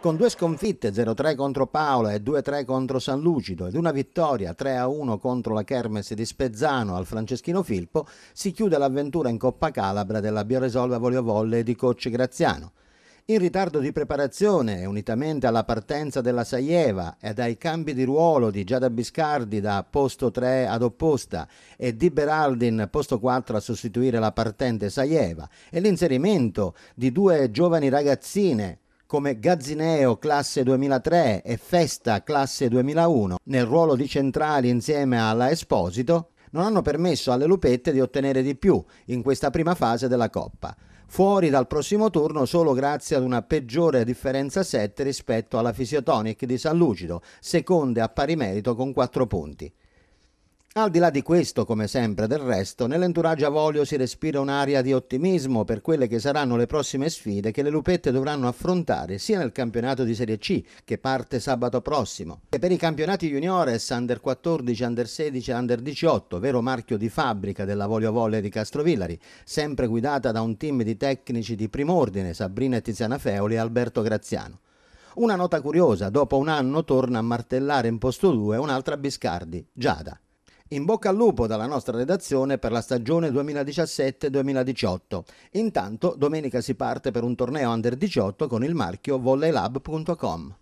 con due sconfitte 0-3 contro Paola e 2-3 contro San Lucido ed una vittoria 3-1 contro la Kermes di Spezzano al Franceschino Filippo, si chiude l'avventura in Coppa Calabra della Bioresolva Volio Volle di Coach Graziano. In ritardo di preparazione, unitamente alla partenza della Saieva ed ai cambi di ruolo di Giada Biscardi da posto 3 ad opposta e di Beraldin posto 4 a sostituire la partente Saieva e l'inserimento di due giovani ragazzine come Gazzineo classe 2003 e Festa classe 2001 nel ruolo di centrali insieme alla Esposito, non hanno permesso alle Lupette di ottenere di più in questa prima fase della Coppa. Fuori dal prossimo turno solo grazie ad una peggiore differenza 7 rispetto alla Fisiotonic di San Lucido, seconde a pari merito con 4 punti. Al di là di questo, come sempre del resto, nell'entourage Avolio si respira un'aria di ottimismo per quelle che saranno le prossime sfide che le Lupette dovranno affrontare sia nel campionato di Serie C, che parte sabato prossimo, che per i campionati juniores Under 14, Under 16 e Under 18, vero marchio di fabbrica dell'Avolio Volley di Castrovillari, sempre guidata da un team di tecnici di prim'ordine Sabrina e Tiziana Feoli e Alberto Graziano. Una nota curiosa, dopo un anno torna a martellare in posto 2 un'altra Biscardi, Giada. In bocca al lupo dalla nostra redazione per la stagione 2017-2018. Intanto domenica si parte per un torneo under 18 con il marchio volleylab.com.